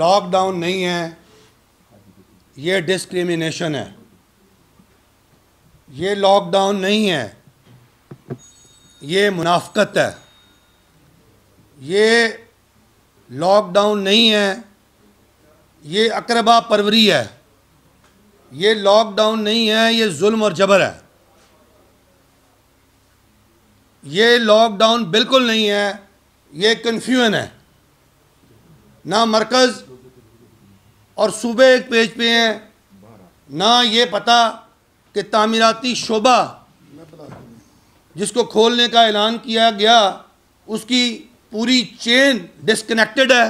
lockdown नहीं है ये डिस्क्रिमिनेशन है ये लॉकडाउन नहीं है ये मुनाफ्त है ये लॉकडाउन नहीं है ये अकरबा परवरी है ये लॉकडाउन नहीं है ये जुल्म और जबर है ये लॉकडाउन बिल्कुल नहीं है ये कन्फ्यूजन है ना मरकज़ और सूबे एक पेज पे हैं ना ये पता कि तामीराती शोबा जिसको खोलने का ऐलान किया गया उसकी पूरी चेन डिसकनेक्टेड है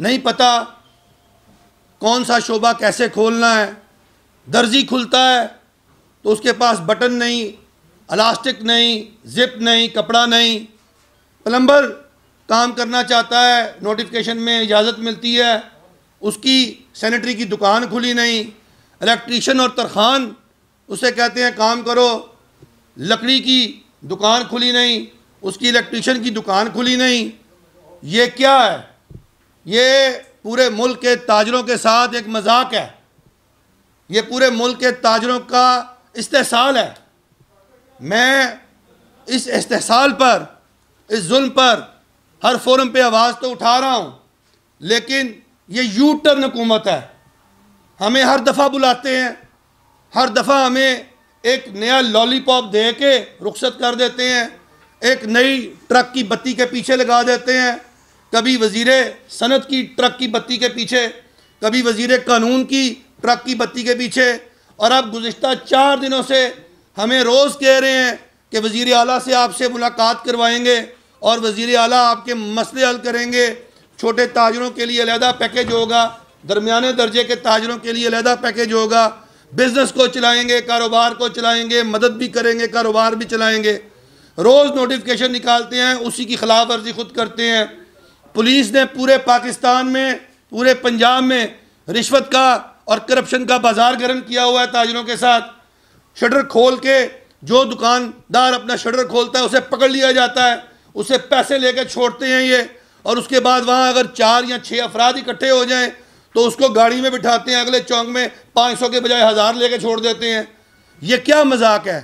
नहीं पता कौन सा शोबा कैसे खोलना है दर्जी खुलता है तो उसके पास बटन नहीं अलास्टिक नहीं ज़िप नहीं कपड़ा नहीं प्लम्बर काम करना चाहता है नोटिफिकेशन में इजाज़त मिलती है उसकी सैनिटरी की दुकान खुली नहीं इलेक्ट्रीशन और तरखान उसे कहते हैं काम करो लकड़ी की दुकान खुली नहीं उसकी इलेक्ट्रीशन की दुकान खुली नहीं ये क्या है ये पूरे मुल्क के ताजरों के साथ एक मजाक है ये पूरे मुल्क के ताजरों का इस्तेसाल है मैं इस इस्तेसाल पर इस जुल्म पर हर फोरम पे आवाज़ तो उठा रहा हूँ लेकिन ये यू टर्न हुकूमत है हमें हर दफ़ा बुलाते हैं हर दफ़ा हमें एक नया लॉलीपॉप दे के रुख्सत कर देते हैं एक नई ट्रक की बत्ती के पीछे लगा देते हैं कभी वज़ी सनत की ट्रक की बत्ती के पीछे कभी वज़ी कानून की ट्रक की बत्ती के पीछे और अब गुज्त चार दिनों से हमें रोज़ कह रहे हैं कि वज़ी अली से आपसे मुलाकात करवाएंगे और वज़ी अला आपके मसले हल करेंगे छोटे ताजरों के लिए अलहदा पैकेज होगा दरमियाने दर्जे के ताजरों के लिए अलहदा पैकेज होगा बिज़नेस को चलाएंगे कारोबार को चलाएंगे मदद भी करेंगे कारोबार भी चलाएंगे रोज़ नोटिफिकेशन निकालते हैं उसी की खिलाफ वर्जी खुद करते हैं पुलिस ने पूरे पाकिस्तान में पूरे पंजाब में रिश्वत का और करप्शन का बाजार गर्म किया हुआ है ताजरों के साथ शटर खोल के जो दुकानदार अपना शटर खोलता है उसे पकड़ लिया जाता है उसे पैसे लेके छोड़ते हैं ये और उसके बाद वहाँ अगर चार या छः अफराद इकट्ठे हो जाएं तो उसको गाड़ी में बिठाते हैं अगले चौंक में पाँच सौ के बजाय हज़ार लेके छोड़ देते हैं ये क्या मजाक है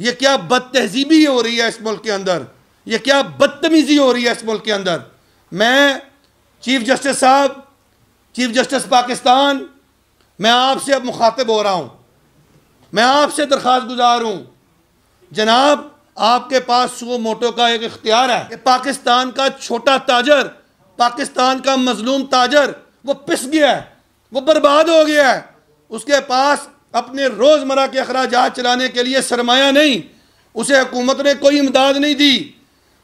ये क्या बद तहजीबी हो रही है इस मुल्क के अंदर ये क्या बदतमीज़ी हो रही है इस मुल्क के अंदर मैं चीफ जस्टिस साहब चीफ जस्टिस पाकिस्तान मैं आपसे अब मुखातब हो रहा हूँ मैं आपसे दरख्वास्त गुजार हूँ जनाब आपके पास सुओ मोटो का एक इख्तियार है कि पाकिस्तान का छोटा ताजर पाकिस्तान का मजलूम ताजर वो पिस गया है वो बर्बाद हो गया है उसके पास अपने रोज़मर्रा के अखराज चलाने के लिए सरमाया नहीं उसे हुकूमत ने कोई इमदाद नहीं दी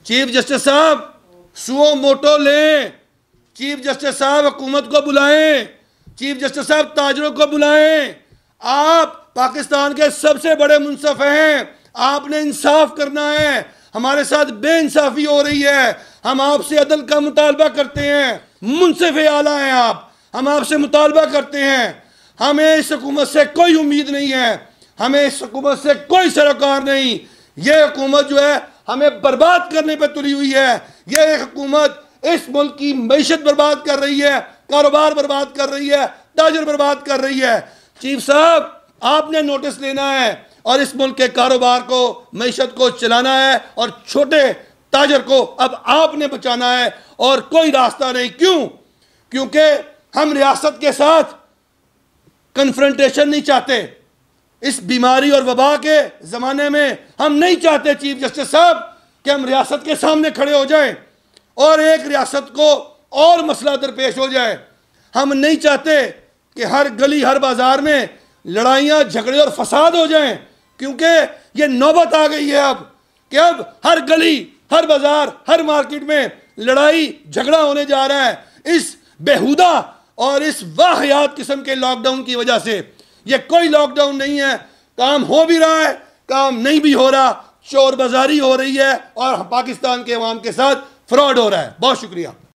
चीफ जस्टिस साहब सुओ मोटो लें चीफ जस्टिस साहब हुकूमत को बुलाएं चीफ जस्टिस साहब ताजरों को बुलाएं आप पाकिस्तान के सबसे बड़े मुनसफ़ हैं आपने इंसाफ करना है हमारे साथ बे इंसाफी हो रही है हम आपसे अदल का मुतालबा करते हैं मुनसिफ आला हैं आप हम आपसे मुतालबा करते हैं हमें इस हकूमत से कोई उम्मीद नहीं है हमें इस हकूमत से कोई सरोकार नहीं ये हुकूमत जो है हमें बर्बाद करने पर तुली हुई है यह हुकूमत इस मुल्क की मीशत बर्बाद कर रही है कारोबार बर्बाद कर रही है ताजर बर्बाद कर रही है चीफ साहब आपने नोटिस लेना है और इस मुल्क के कारोबार को मीशत को चलाना है और छोटे ताजर को अब आपने बचाना है और कोई रास्ता नहीं क्यों क्योंकि हम रियासत के साथ कन्फ्रंटेशन नहीं चाहते इस बीमारी और वबा के ज़माने में हम नहीं चाहते चीफ जस्टिस साहब कि हम रियासत के सामने खड़े हो जाएं और एक रियासत को और मसला दरपेश हो जाए हम नहीं चाहते कि हर गली हर बाज़ार में लड़ाइयाँ झगड़े और फसाद हो जाएं क्योंकि ये नौबत आ गई है अब कि अब हर गली हर बाजार हर मार्केट में लड़ाई झगड़ा होने जा रहा है इस बेहुदा और इस वाहियात किस्म के लॉकडाउन की वजह से ये कोई लॉकडाउन नहीं है काम हो भी रहा है काम नहीं भी हो रहा चोर बाजारी हो रही है और पाकिस्तान के अवाम के साथ फ्रॉड हो रहा है बहुत शुक्रिया